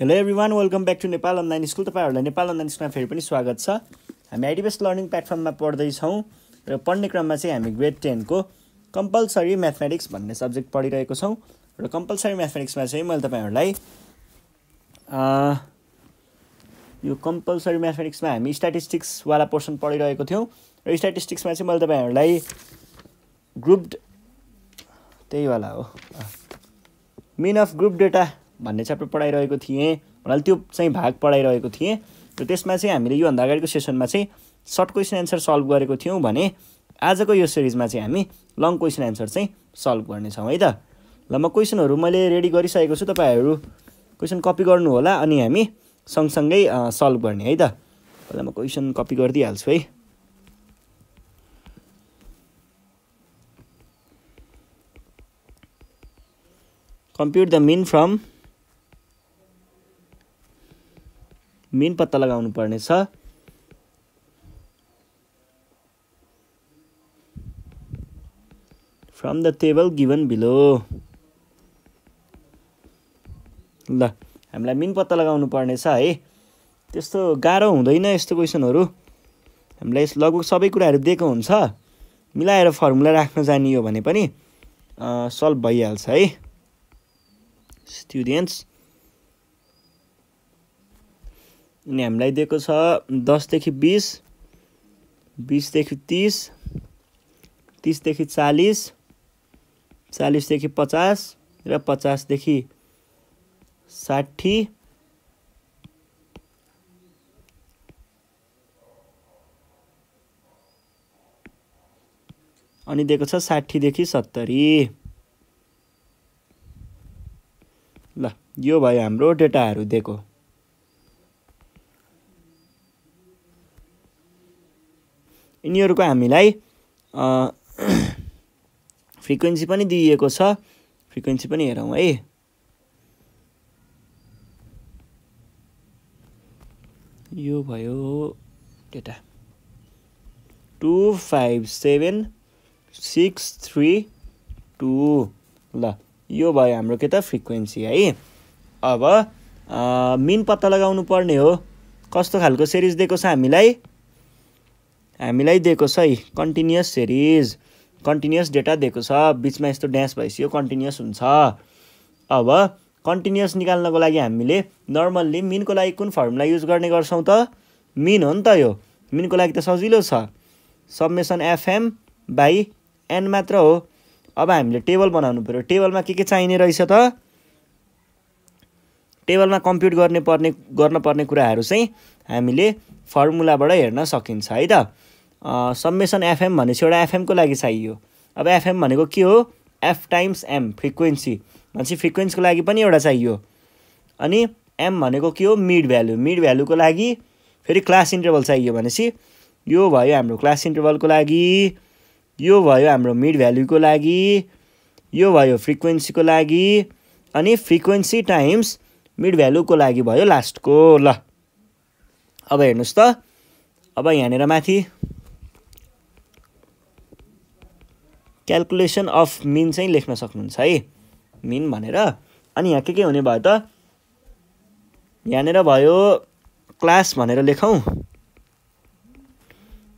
hello everyone welcome back to Nepal online school तपाईँहरूलाई Nepal online स्कुलमा फेरि पनि स्वागत छ हामी एडिबेस्ट लर्निङ प्लेटफर्ममा पढ्दैछौँ र पढ्ने क्रममा चाहिँ हामी ग्रेड टेनको कम्पलसरी म्याथमेटिक्स भन्ने सब्जेक्ट पढिरहेको छौँ र कम्पलसरी म्याथमेटिक्समा चाहिँ मैले तपाईँहरूलाई यो कम्पलसरी म्याथमेटिक्समा हामी स्ट्याटिस्टिक्सवाला पोर्सन पढिरहेको थियौँ र स्ट्याटिस्टिक्समा चाहिँ मैले तपाईँहरूलाई ग्रुप त्यहीवाला हो मिन अफ ग्रुप डेटा भन्ने च्याप्टर पढाइरहेको थिएँ हुनाले त्यो चाहिँ भाग पढाइरहेको थिएँ र त्यसमा चाहिँ हामीले योभन्दा अगाडिको सेसनमा चाहिँ सर्ट क्वेसन एन्सर सल्भ गरेको थियौँ भने आजको यो सिरिजमा चाहिँ हामी लङ क्वेसन एन्सर चाहिँ सल्भ गर्नेछौँ है त ल म क्वेसनहरू मैले रेडी गरिसकेको छु तपाईँहरू क्वेसन कपी गर्नु होला अनि हामी सँगसँगै सल्भ गर्ने है त पहिला म क्वेसन कपी गरिदिइहाल्छु है compute the mean from mean पत्ता लगाउनु पर्नेछ from the table given below ल हामीलाई मेन पत्ता लगाउनु पर्नेछ है त्यस्तो गाह्रो हुँदैन यस्तो क्वेसनहरू हामीलाई यस लगभग सबै कुराहरू दिएको हुन्छ मिलाएर फर्मुला राख्न जानियो भने पनि सल्भ भइहाल्छ है स्टुडेन्ट्स अनि हामीलाई दिएको छ दसदेखि बिस बिसदेखि तिस तिसदेखि चालिस चालिसदेखि पचास र पचासदेखि साठी अनि दिएको छ साठीदेखि सत्तरी ल यो भयो हाम्रो डेटाहरू दिएको यिनीहरूको हामीलाई फ्रिक्वेन्सी पनि दिइएको छ फ्रिक्वेन्सी पनि हेरौँ है यो भयो केटा two five seven six three two ल यो भयो हाम्रो के त फ्रिक्वेन्सी है अब मिन पत्ता लगाउनु पर्ने हो कस्तो खालको सिरिज दिएको छ हामीलाई हामीलाई दिएको छ है कन्टिन्युस सिरिज कन्टिन्युस डेटा दिएको छ बिचमा यस्तो ड्यास भइसक्यो कन्टिन्युस हुन्छ अब कन्टिन्युस निकाल्नको लागि हामीले नर्मल्ली मिनको लागि कुन फर्मुला युज गर्ने गर्छौँ त मिन हो नि त यो मिनको लागि त सजिलो छ सबमेसन एफएम बाई एन मात्र हो अब हामीले टेबल बनाउनु पऱ्यो टेबलमा के के चाहिने रहेछ त टेबलमा कम्प्युट गर्ने पर्ने गर्नुपर्ने कुराहरू चाहिँ हामीले फर्मुलाबाट हेर्न सकिन्छ है त सम्मेसन एफएम भनेपछि एउटा एफएमको लागि चाहियो अब एफएम भनेको के हो एफ टाइम्स एम फ्रिक्वेन्सी भनेपछि फ्रिक्वेन्सीको लागि पनि एउटा चाहियो अनि एम भनेको के हो मिड भ्याल्यु मिड भ्याल्युको लागि फेरि क्लास इन्टरभल चाहियो भनेपछि यो भयो हाम्रो क्लास इन्टरभलको लागि यो भयो हाम्रो मिड भ्याल्युको लागि यो भयो फ्रिक्वेन्सीको लागि अनि फ्रिक्वेन्सी टाइम्स मिड भ्याल्युको लागि भयो लास्टको ल अब हेर्नुहोस् त अब यहाँनिर माथि क्यालकुलेसन अफ मिन चाहिँ लेख्न सक्नुहुन्छ है मिन भनेर अनि यहाँ के के हुने भयो त यहाँनिर भयो क्लास भनेर लेखौँ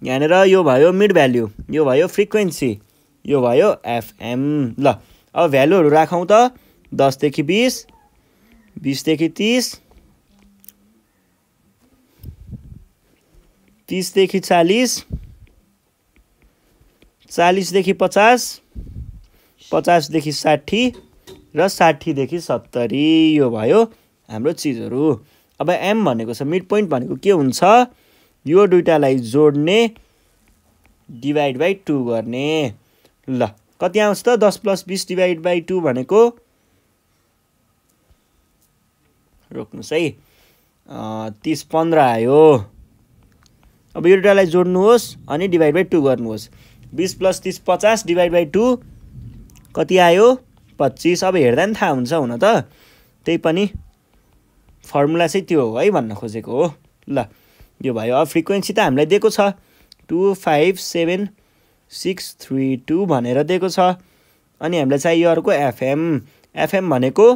यहाँनिर यो भयो मिड भ्याल्यु यो भयो फ्रिक्वेन्सी यो भयो एफएम ल अब भ्यालुहरू राखौँ त दसदेखि बिस बिसदेखि तिस तिसदेखि चालिस चालिसदेखि पचास पचासदेखि साठी र साठीदेखि सत्तरी यो भयो हाम्रो चिजहरू अब एम भनेको छ मिड पोइन्ट भनेको के हुन्छ यो दुइटालाई जोड्ने डिभाइड बाई टू गर्ने ल कति आउँछ त दस प्लस बिस डिभाइड बाई टू भनेको रोक्नुहोस् है तिस पन्ध्र आयो अब यो दुइटालाई जोड्नुहोस् अनि डिभाइड बाई टू गर्नुहोस् बिस प्लस तिस पचास डिभाइड बाई टू कति आयो पच्चिस अब हेर्दा नि थाहा हुन्छ हुन त त्यही पनि फर्मुला चाहिँ त्यो हो है भन्न खोजेको हो ल यो भयो अब फ्रिक्वेन्सी त हामीलाई दिएको छ two five seven six three two भनेर दिएको छ अनि हामीलाई चाहियो अर्को एफएम एफएम भनेको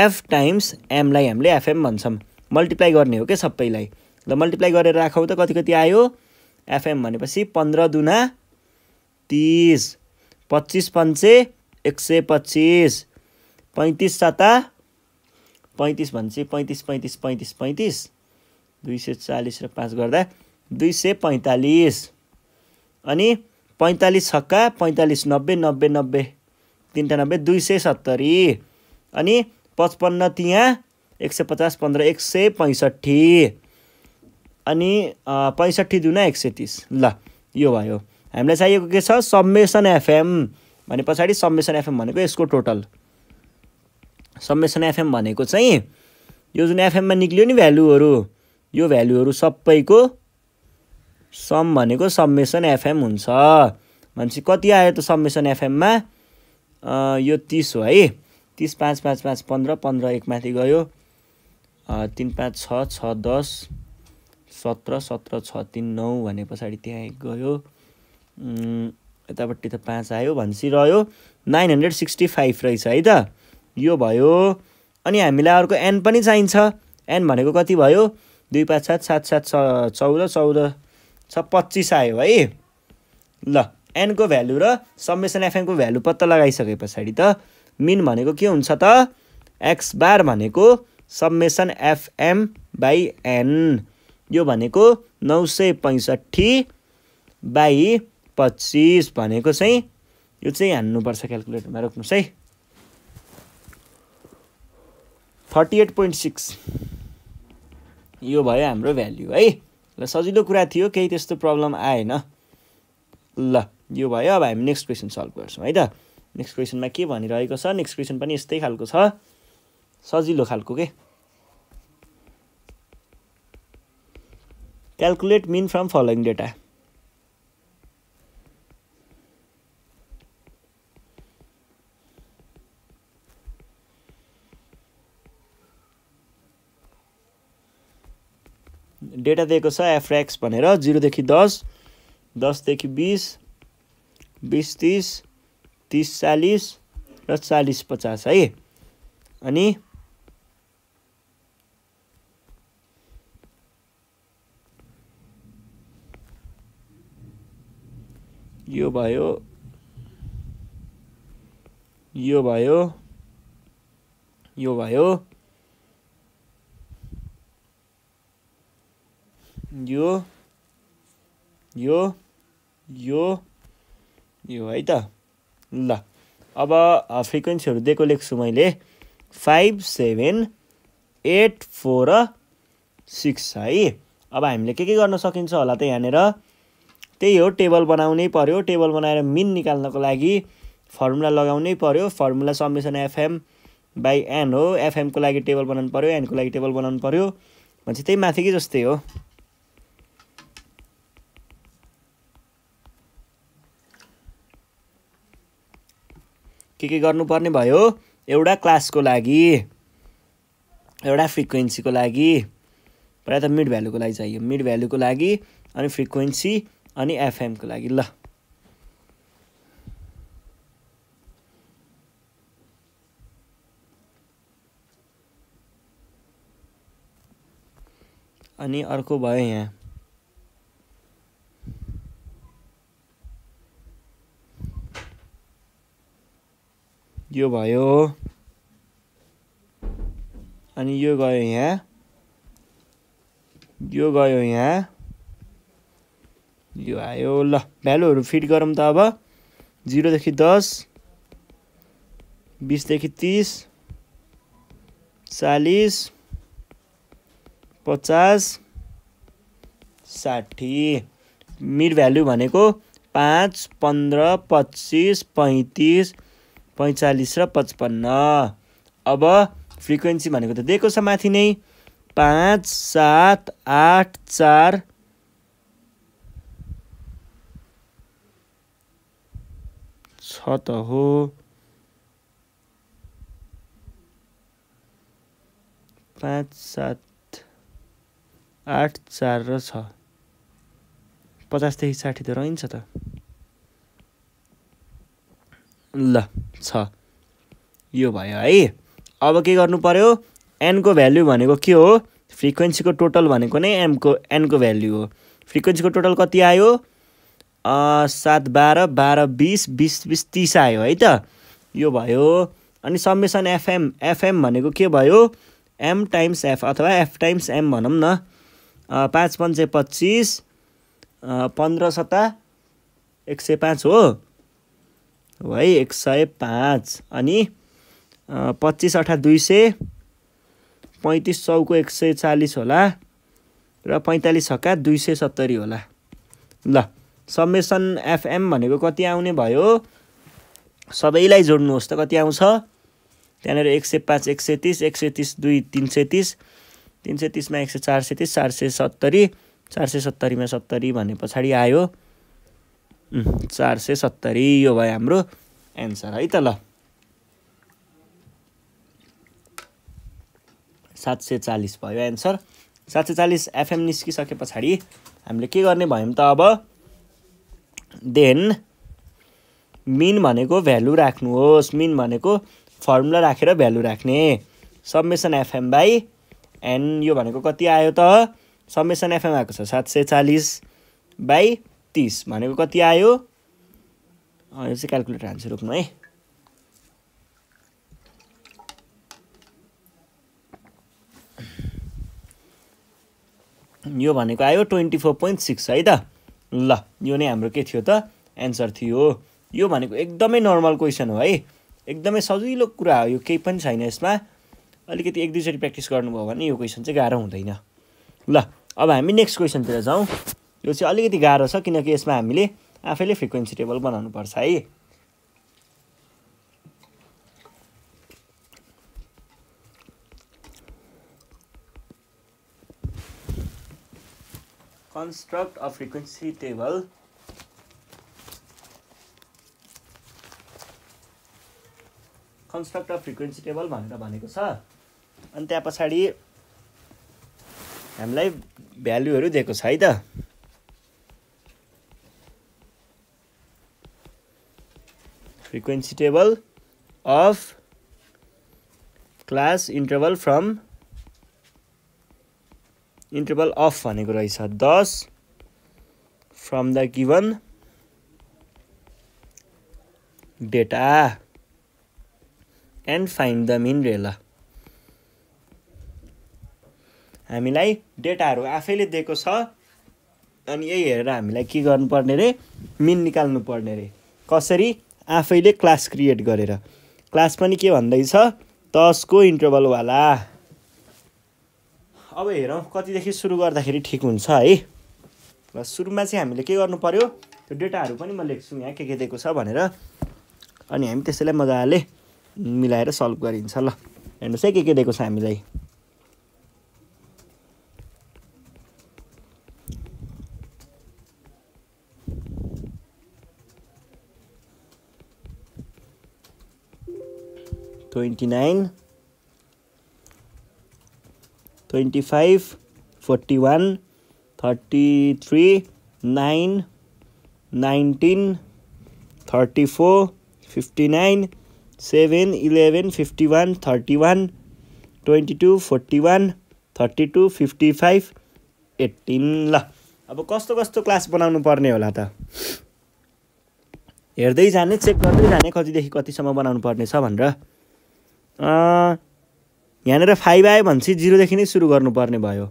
एफ टाइम्स एमलाई हामीले एफएम भन्छौँ मल्टिप्लाई गर्ने हो क्या सबैलाई ल मल्टिप्लाई गरेर राखौँ त कति कति आयो एफएम भनेपछि पन्ध्र दुना तिस पच्चिस पन्चे एक सय पच्चिस पैँतिस साता पैँतिस भन्छ पैँतिस पैँतिस पैँतिस पैँतिस दुई सय चालिस र पाँच गर्दा दुई सय पैँतालिस अनि पैँतालिस छक्का पैँतालिस नब्बे नब्बे नब्बे तिनवटा नब्बे दुई सय सत्तरी अनि पचपन्न तिहाँ एक सय पचास पन्ध्र एक सय पैँसठी अनि पैँसठी दुना एक सय तिस ल यो भयो हामीलाई चाहिएको के छ सम्मेसन एफएम भने पछाडि सम्मेसन एफएम भनेको यसको टोटल सम्मेसन एफएम भनेको चाहिँ यो जुन एफएममा निक्लियो नि भ्यालुहरू यो भ्यालुहरू सबैको सम भनेको सम्मेसन एफएम हुन्छ भनेपछि कति आयो त सम्मेसन एफएममा यो तिस हो है तिस पाँच पाँच पाँच पन्ध्र पन्ध्र एक माथि गयो तिन पाँच छ छ दस सत्र सत्र छ तिन नौ भने पछाडि त्यहाँ एक गयो यतापट्टि त पाँच आयो भनेपछि रह्यो नाइन हन्ड्रेड सिक्सटी फाइभ रहेछ है त यो भयो अनि हामीलाई अर्को एन पनि चाहिन्छ एन भनेको कति भयो दुई पाँच सात सात सात छ चौध चौध छ पच्चिस आयो है ल एनको भ्यालु र समेसन एफएमको भ्यालु पत्ता लगाइसके पछाडि त मिन भनेको के हुन्छ त एक्स बार भनेको सम्मेसन एफएम बाई एन यो भनेको नौ सय पैँसठी बाई पच्चिस भनेको चाहिँ यो चाहिँ हान्नुपर्छ क्यालकुलेटरमा रोक्नुहोस् है थर्टी एट पोइन्ट सिक्स यो भयो हाम्रो भ्याल्यु है ल सजिलो कुरा थियो केही त्यस्तो प्रब्लम आएन ल यो भयो अब हामी नेक्स्ट क्वेसन सल्भ गर्छौँ है त नेक्स्ट क्वेसनमा के भनिरहेको छ नेक्स्ट क्वेसन पनि यस्तै खालको छ सजिलो खालको के calculate mean from following data data दिएको छ एफ्रेक्स भनेर जिरोदेखि दस दसदेखि बिस बिस तिस तिस चालिस र चालिस पचास है अनि भयो यो भयो यो भयो यो यो यो यो है त ल अब फ्रिक्वेन्सीहरू दिएको लेख्छु मैले five seven eight four six है अब हामीले के के गर्न सकिन्छ होला त यहाँनिर त्यही हो टेबल बनाउनै पऱ्यो टेबल बनाएर मिन निकाल्नको लागि फर्मुला लगाउनै पऱ्यो formula summation F M by N हो एफएमको लागि टेबल बनाउनु पऱ्यो एनको लागि टेबल बनाउनु पऱ्यो भनेपछि त्यही माथिकै जस्तै हो के के गर्नुपर्ने भयो एउटा क्लासको लागि एउटा फ्रिक्वेन्सीको लागि प्रायः त मिड भ्यालुको लागि चाहियो मिड भ्यालुको लागि अनि फ्रिक्वेन्सी अनि एफएमको लागि ल अनि अर्को भयो यहाँ यो भयो अनि यो गयो यहाँ यो गयो यहाँ यो आयो ल भ्यालुहरू फिट गरौँ त अब जिरोदेखि दस बिसदेखि तिस चालिस पचास साठी मिड भ्याल्यु भनेको पाँच पन्ध्र पच्चिस पैँतिस पैँचालिस र पचपन्न अब फ्रिक्वेन्सी भनेको त दिएको छ माथि नै पाँच सात आठ चार छ त हो पाँच सात आठ चार र छ पचासदेखि साठी त रहन्छ त ल छ यो भयो है अब के गर्नु पऱ्यो एनको भ्याल्यु भनेको के हो फ्रिक्वेन्सीको टोटल भनेको नै एमको एनको भ्याल्यु हो फ्रिक्वेन्सीको टोटल कति आयो सात बाह्र बाह्र बिस बिस बिस तिस आयो है त यो भयो अनि सम्मेसन एफएम एफएम भनेको के भयो एम टाइम्स एफ अथवा एफ टाइम्स एम भनौँ न पाँच सय पच्चिस पन्ध्र सता एक सय पाँच हो है एक सय पाँच अनि पच्चिस अठार दुई सय पैँतिस सौको एक सय चालिस होला र पैँतालिस हक्का दुई सय सत्तरी होला ल समेसन एफएम भनेको कति आउने भयो सबैलाई जोड्नुहोस् त कति आउँछ त्यहाँनिर एक सय पाँच एक सय तिस एक सय तिस दुई तिन सय तिस तिन सय तिसमा एक सय चार सय तिस चार सय सत्तरी चार सय सत्तरीमा सत्तरी भने पछाडि आयो चार सय सत्तरी यो भयो हाम्रो एन्सर है त ल सात सय चालिस भयो एन्सर सात सय चालिस एफएम निस्किसके पछाडि हामीले के गर्ने भयौँ त अब देन मिन भनेको भ्यालु राख्नुहोस् मिन भनेको फर्मुला राखेर भ्यालु राख्ने सबमेसन एफएम बाई एन यो भनेको कति आयो त सबमेसन एफएम आएको छ सात सय चालिस बाई तिस भनेको कति आयो यो चाहिँ क्यालकुलेटर हान्छु रोक्नु है यो भनेको आयो ट्वेन्टी फोर पोइन्ट सिक्स है त ल यो नै हाम्रो के थियो त एन्सर थियो यो भनेको एकदमै नर्मल क्वेसन हो है एकदमै सजिलो कुरा हो यो केही पनि छैन यसमा अलिकति एक दुईचोटि प्र्याक्टिस गर्नुभयो भने यो क्वेसन चाहिँ गाह्रो हुँदैन ल अब हामी नेक्स्ट क्वेसनतिर जाउँ यो चाहिँ अलिकति गाह्रो छ किनकि यसमा हामीले आफैले फ्रिक्वेन्सी टेबल बनाउनुपर्छ है construct a frequency table construct of frequency table भनेर भनेको छ अनि त्यहाँ पछाडि हामीलाई भ्यालुहरू दिएको छ है त frequency table of class interval from interval of भनेको रहेछ दस from the given data and find the mean रेल हामीलाई डेटाहरू आफैले दिएको छ अनि यही हेरेर हामीलाई के गर्नुपर्ने रे मिन निकाल्नु पर्ने रे कसरी आफैले क्लास क्रिएट गरेर क्लास पनि के भन्दैछ दसको इन्टरभलवाला अब हेरौँ कतिदेखि सुरु गर्दाखेरि ठिक हुन्छ है ल सुरुमा चाहिँ हामीले के गर्नु पऱ्यो त्यो डेटाहरू पनि म लेख्छु यहाँ के के दिएको छ भनेर अनि हामी त्यसैलाई मजाले मिलाएर सल्भ गरिन्छ ल हेर्नुहोस् है के के दिएको छ हामीलाई twenty nine twenty five forty one thirty three nine nineteen thirty four fifty nine seven eleven fifty one thirty one twenty two forty one thirty two fifty five eighteen ल अब कस्तो कस्तो क्लास बनाउनु पर्ने होला त हेर्दै जाने चेक गर्दै जाने कतिदेखि कतिसम्म बनाउनु पर्ने छ भनेर यहाँनिर फाइभ आयो भनेपछि जिरोदेखि नै सुरु गर्नुपर्ने भयो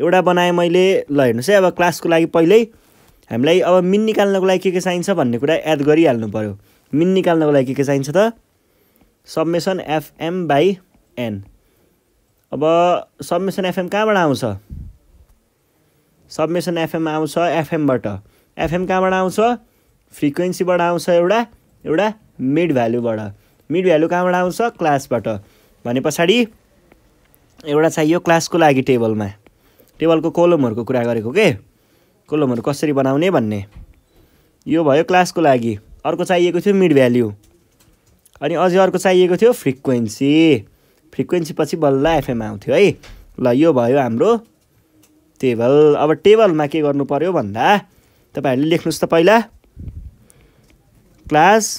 एउटा बनाएँ मैले ल हेर्नुहोस् है अब क्लासको लागि पहिल्यै हामीलाई अब मिन निकाल्नको लागि के के चाहिन्छ भन्ने कुरा एड गरिहाल्नु पऱ्यो मिन निकाल्नको लागि के के चाहिन्छ त सबमेसन एफएम बाई एन अब सबमेसन एफएम कहाँबाट आउँछ सबमेसन एफएम आउँछ एफएमबाट एफएम कहाँबाट आउँछ फ्रिक्वेन्सीबाट आउँछ एउटा एउटा मिड भ्यालुबाट मिड भ्यालु कहाँबाट आउँछ क्लासबाट भने पछाडि एउटा चाहियो क्लासको लागि टेबलमा टेबलको कोलमहरूको कुरा गरेको के कोलमहरू कसरी बनाउने भन्ने यो भयो क्लासको लागि अर्को चाहिएको थियो मिड भ्याल्यु अनि अझै अर्को चाहिएको थियो फ्रिक्वेन्सी फ्रिक्वेन्सी पछि बल्ल एफएम आउँथ्यो है ल यो भयो हाम्रो टेबल अब टेबलमा के गर्नु पर्यो भन्दा तपाईँहरूले लेख्नुहोस् त पहिला क्लास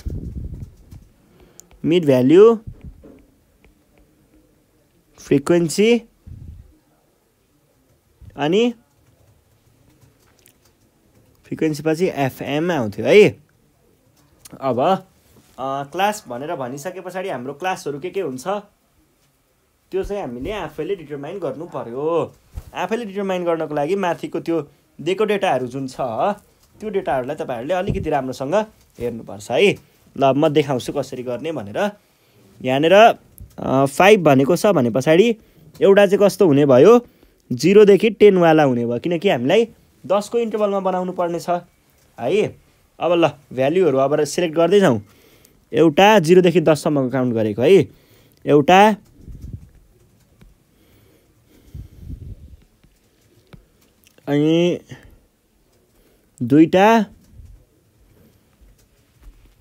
मिड भ्याल्यु फ्रिक्वेन्सी अनि फ्रिक्वेन्सी पछि एफएम आउँथ्यो है अब क्लास भनेर भनिसके पछाडि हाम्रो क्लासहरू के के हुन्छ त्यो चाहिँ हामीले आफैले डिटरमाइन गर्नु पऱ्यो आफैले डिटरमाइन गर्नको लागि माथिको त्यो दिएको डेटाहरू जुन छ त्यो डेटाहरूलाई तपाईँहरूले अलिकति राम्रोसँग हेर्नुपर्छ है ल म देखाउँछु कसरी गर्ने भनेर यहाँनिर फाइभ भनेको छ भने पछाडि एउटा चाहिँ कस्तो हुने भयो जिरोदेखि टेनवाला हुने भयो किनकि हामीलाई दसको इन्टरभलमा बनाउनु पर्ने छ है अब ल भ्याल्युहरू अब सेलेक्ट गर्दै जाउँ एउटा जिरोदेखि दससम्मको काउन्ट गरेको है एउटा अनि दुईवटा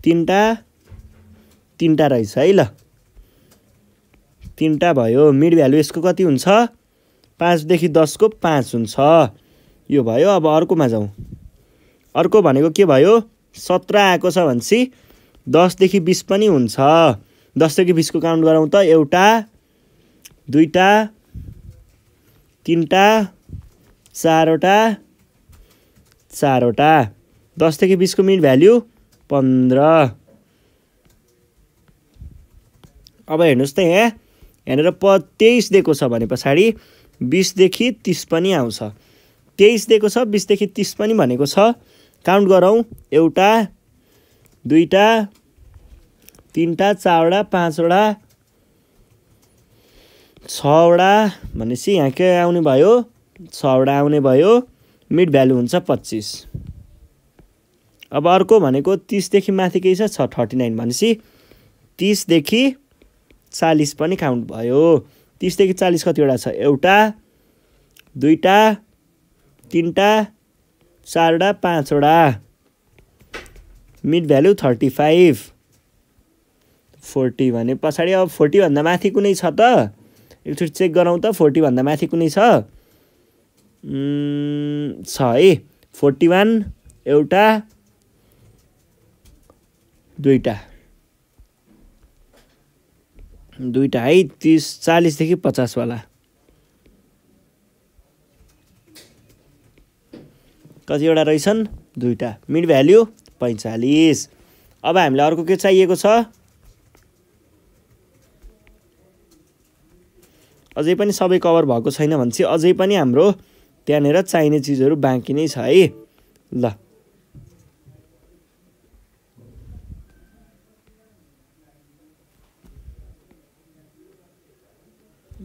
तिनवटा तिनवटा रहेछ है ल तिनवटा भयो मिड भ्यालु यसको कति हुन्छ पाँचदेखि दसको पाँच हुन्छ यो भयो अब अर्कोमा जाउँ अर्को भनेको के भयो सत्र आएको छ भनेपछि दसदेखि बिस पनि हुन्छ दसदेखि बिसको काउन्ट गरौँ त एउटा दुईवटा तिनवटा चारवटा चारवटा दसदेखि बिसको मिड भ्याल्यु पन्ध्र अब हेर्नुहोस् त यहाँ यहाँनिर प तेइस दिएको छ भने पछाडि बिसदेखि तिस पनि आउँछ तेइस दिएको छ बिसदेखि तिस पनि भनेको छ काउन्ट गरौँ एउटा दुईवटा तिनवटा चारवटा पाँचवटा छवटा भनेपछि यहाँ के आउने भयो छवटा आउने भयो मिड भ्यालु हुन्छ पच्चिस अब अर्को भनेको तिसदेखि माथि केही छ थर्टी नाइन भनेपछि तिसदेखि चालिस पनि काउन्ट भयो तिसदेखि चालिस कतिवटा छ एउटा दुईवटा तिनवटा चारवटा पाँचवटा mid value thirty five forty भने पछाडि अब फोर्टीभन्दा माथि कुनै छ त एकचोटि चेक गरौँ त फोर्टीभन्दा माथि कुनै छ छ है फोर्टी वान एउटा दुईवटा दुईवटा है तिस चालिसदेखि पचासवाला कतिवटा रहेछन् दुईवटा मिड भ्याल्यु पैँचालिस अब हामीलाई अर्को के चाहिएको छ अझै पनि सबै कभर भएको छैन भने चाहिँ अझै पनि हाम्रो त्यहाँनिर चाहिने चिजहरू बाँकी नै छ है ल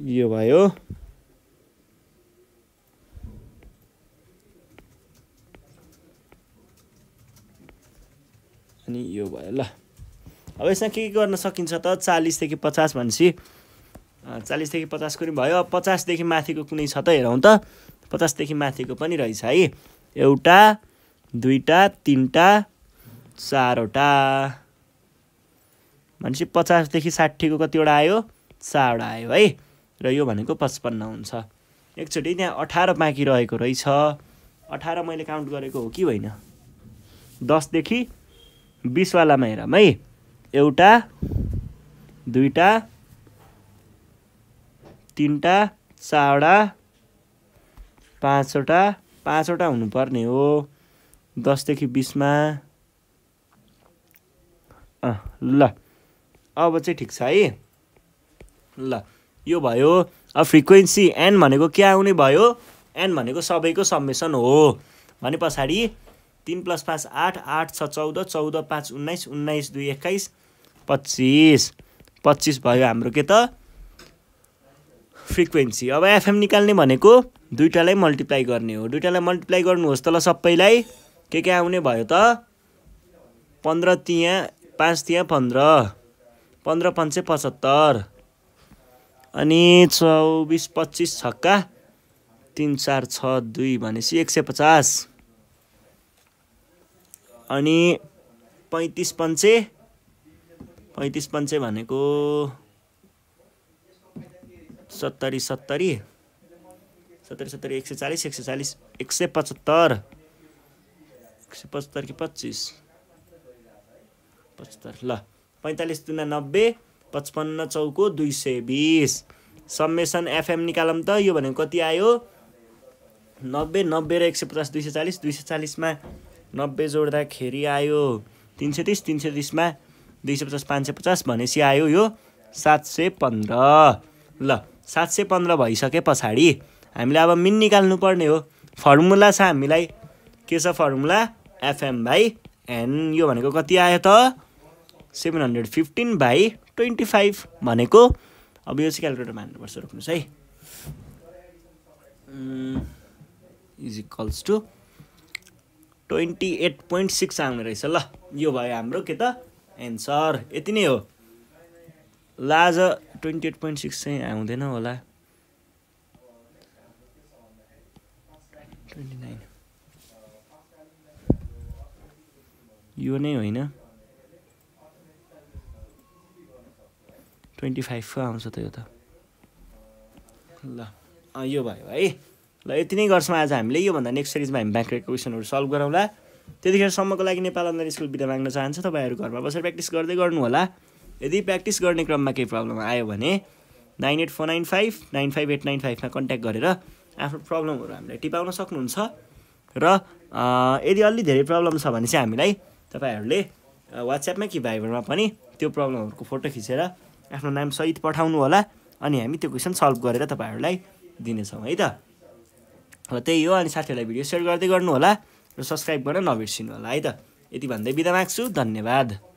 यो भयो अनि यो भयो ल अब यसमा के के गर्न सकिन्छ त चालिसदेखि पचास भनेपछि चालिसदेखि पचासको पनि भयो पचासदेखि माथिको कुनै छ त हेरौँ त पचासदेखि माथिको पनि रहेछ है एउटा दुईवटा तिनवटा चारवटा भनेपछि पचासदेखि साठीको कतिवटा आयो चारवटा आयो है र यो भनेको पचपन्न हुन्छ एकचोटि त्यहाँ अठार बाँकी रहेको रहेछ अठार मैले काउन्ट गरेको हो कि होइन दसदेखि बिसवालामा हेरौँ है एउटा दुईवटा तिनवटा चारवटा पाँचवटा पाँचवटा हुनुपर्ने हो दसदेखि बिसमा ल अब चाहिँ ठिक छ है ल यो भयो अब फ्रिक्वेन्सी एन भनेको के आउने भयो एन भनेको सबैको सम्मेसन हो भने पछाडि तिन प्लस पाँच आठ आठ छ चौध चौध पाँच उन्नाइस उन्नाइस दुई एक्काइस पच्चिस पच्चिस भयो हाम्रो के त फ्रिक्वेन्सी अब एफएम निकाल्ने भनेको दुइटालाई मल्टिप्लाई गर्ने हो दुइटालाई मल्टिप्लाई गर्नुहोस् त ल सबैलाई के के आउने भयो त पन्ध्र तिहाँ पाँच तिहाँ पन्ध्र पन्ध्र सय पचहत्तर अनि चौबिस पच्चिस छक्का तिन चार छ दुई भनेपछि एक सय पचास अनि पैँतिस पन्चे पैँतिस पन्चे भनेको सत्तरी सत्तरी सत्तरी सत्तरी एक सय चालिस एक सय चालिस एक सय पचहत्तर एक सय पचहत्तर कि पच्चिस पचहत्तर ल पैँतालिस दुना नब्बे पचपन्न चौको दुई सय बिस सम्मेसन एफएम निकालौँ त यो भनेको कति आयो नब्बे नब्बे र एक सय पचास दुई सय चालिस दुई सय चालिसमा नब्बे जोड्दाखेरि आयो तिन सय तिस तिन सय तिसमा दुई सय पचास पाँच सय पचास भनेपछि आयो यो सात सय पन्ध्र ल सात सय पन्ध्र भइसके पछाडि हामीले अब मिन निकाल्नुपर्ने हो फर्मुला छ हामीलाई के छ फर्मुला एफएम भाइ एन यो भनेको कति आयो त seven hundred fifteen by twenty five भनेको अब यो चाहिँ क्यालकुलेटरमा मान्नुपर्छ रोक्नुहोस् है is equals to twenty eight point six आउने रहेछ ल यो भयो हाम्रो के त एन्सर यति नै हो लाज ट्वेन्टी एट पोइन्ट सिक्स चाहिँ आउँदैन होला ट्वेन्टी नाइन यो नै होइन ट्वेन्टी फाइभको आउँछ त यो त ल यो भयो है ल यति नै गर्छौँ आज हामीले योभन्दा नेक्स्ट सिरिजमा हामी ब्याङ्क क्वेसनहरू सल्भ गरौँला त्यतिखेरसम्मको लागि नेपाल अनलाइन स्कुल बिदा माग्न चाहन्छ तपाईँहरू घरमा बसेर प्र्याक्टिस गर्दै गर्नु होला यदि प्र्याक्टिस गर्ने क्रममा केही प्रब्लम आयो भने nine eight four nine five nine five eight nine फाइभमा कन्ट्याक्ट गरेर आफ्नो प्रब्लमहरू हामीलाई टिपाउन सक्नुहुन्छ र यदि अलि धेरै प्रब्लम छ भने चाहिँ हामीलाई तपाईँहरूले वाट्सएपमै कि भाइबरमा पनि त्यो प्रब्लमहरूको फोटो खिचेर आफ्नो सहित पठाउनु होला अनि हामी त्यो क्वेसन सल्भ गरेर तपाईँहरूलाई दिनेछौँ है त र त्यही हो अनि साथीहरूलाई भिडियो सेयर गर्दै गर्नु होला र सब्सक्राइब गर्न नबिर्सिनु होला है त यति भन्दै बिदा माग्छु धन्यवाद